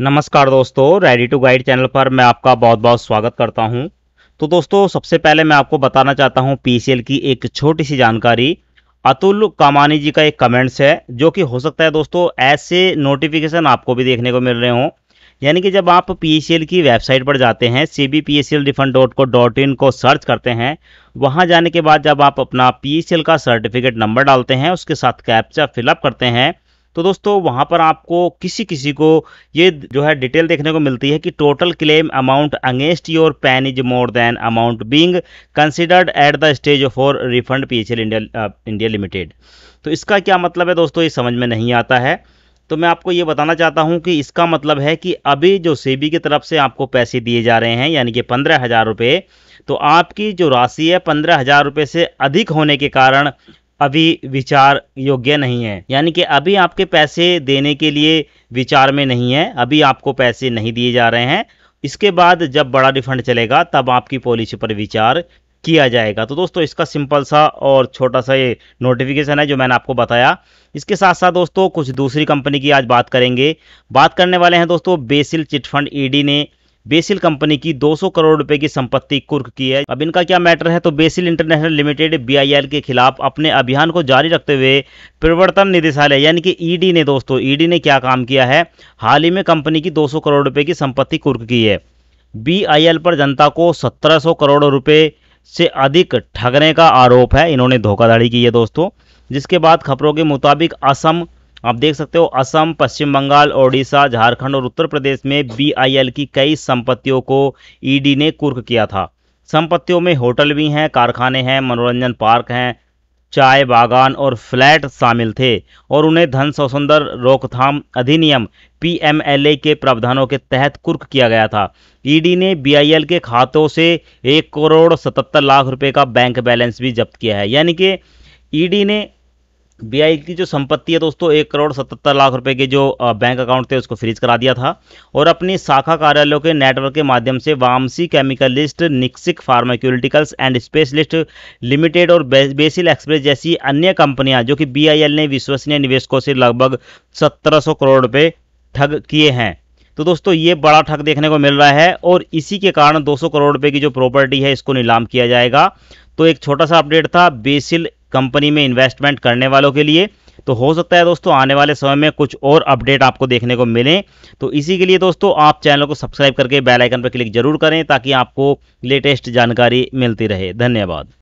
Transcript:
नमस्कार दोस्तों ready to guide channel पर मैं आपका बहुत बहुत स्वागत करता हूं तो दोस्तों सबसे पहले मैं आपको बताना चाहता हूं पीसीएल की एक छोटी सी जानकारी अतुल कामानी जी का एक कमेंट्स है जो कि हो सकता है दोस्तों ऐसे नोटिफिकेशन आपको भी देखने को मिल रहे हों यानी कि जब आप पी की वेबसाइट पर जाते हैं C B P S L refund dot co dot in को सर्च करते हैं वहाँ जाने के बाद जब आप अपना पी का सर्टिफिकेट नंबर डालते हैं उसके साथ कैप्चा फिलअप करते हैं तो दोस्तों वहाँ पर आपको किसी किसी को ये जो है डिटेल देखने को मिलती है कि total claim amount against your PAN is more than amount being considered at the stage for refund P H L India India limited तो इसका क्या मतलब है दोस्तों ये समझ में नहीं आता है तो मैं आपको ये बताना चाहता हूँ कि इसका मतलब है कि अभी जो सेबी की तरफ से आपको पैसे दिए जा रहे हैं यानी कि पंद्रह हज़ार रुपये तो आपकी जो राशि है पंद्रह हज़ार रुपये से अधिक होने के कारण अभी विचार योग्य नहीं है यानी कि अभी आपके पैसे देने के लिए विचार में नहीं है अभी आपको पैसे नहीं दिए जा रहे हैं इसके बाद जब बड़ा रिफंड चलेगा तब आपकी पॉलिसी पर विचार किया जाएगा तो दोस्तों इसका सिंपल सा और छोटा सा ये नोटिफिकेशन है जो मैंने आपको बताया इसके साथ साथ दोस्तों कुछ दूसरी कंपनी की आज बात करेंगे बात करने वाले हैं दोस्तों बेसिल चिटफंड ईडी e ने बेसिल कंपनी की 200 करोड़ रुपए की संपत्ति कुर्क की है अब इनका क्या मैटर है तो बेसिल इंटरनेशनल लिमिटेड बीआईएल के खिलाफ अपने अभियान को जारी रखते हुए प्रवर्तन निदेशालय यानी कि ईडी e ने दोस्तों ईडी e ने क्या काम किया है हाल ही में कंपनी की 200 करोड़ रुपए की संपत्ति कुर्क की है बी पर जनता को सत्रह करोड़ रुपये से अधिक ठगने का आरोप है इन्होंने धोखाधड़ी की है दोस्तों जिसके बाद खबरों के मुताबिक असम आप देख सकते हो असम पश्चिम बंगाल ओडिशा झारखंड और उत्तर प्रदेश में बी की कई संपत्तियों को ईडी e ने कुर्क किया था संपत्तियों में होटल भी हैं कारखाने हैं मनोरंजन पार्क हैं चाय बागान और फ्लैट शामिल थे और उन्हें धन सौसुंदर रोकथाम अधिनियम पीएमएलए के प्रावधानों के तहत कुर्क किया गया था ईडी e ने बीआईएल के खातों से एक करोड़ सतहत्तर लाख रुपए का बैंक बैलेंस भी जब्त किया है यानी कि ईडी e ने बी की जो संपत्ति है दोस्तों एक करोड़ सतहत्तर लाख रुपए के जो बैंक अकाउंट थे उसको फ्रीज करा दिया था और अपनी शाखा कार्यालयों के नेटवर्क के माध्यम से वामसी केमिकलिस्ट निक्सिक फार्माक्यूटिकल्स एंड स्पेशलिस्ट लिमिटेड और बेसिल एक्सप्रेस जैसी अन्य कंपनियां जो कि बी ने विश्वसनीय निवेशकों से लगभग सत्रह करोड़ रुपये ठग किए हैं तो दोस्तों ये बड़ा ठग देखने को मिल रहा है और इसी के कारण दो करोड़ रुपये की जो प्रॉपर्टी है इसको नीलाम किया जाएगा तो एक छोटा सा अपडेट था बेसिल कंपनी में इन्वेस्टमेंट करने वालों के लिए तो हो सकता है दोस्तों आने वाले समय में कुछ और अपडेट आपको देखने को मिले तो इसी के लिए दोस्तों आप चैनल को सब्सक्राइब करके बेल आइकन पर क्लिक जरूर करें ताकि आपको लेटेस्ट जानकारी मिलती रहे धन्यवाद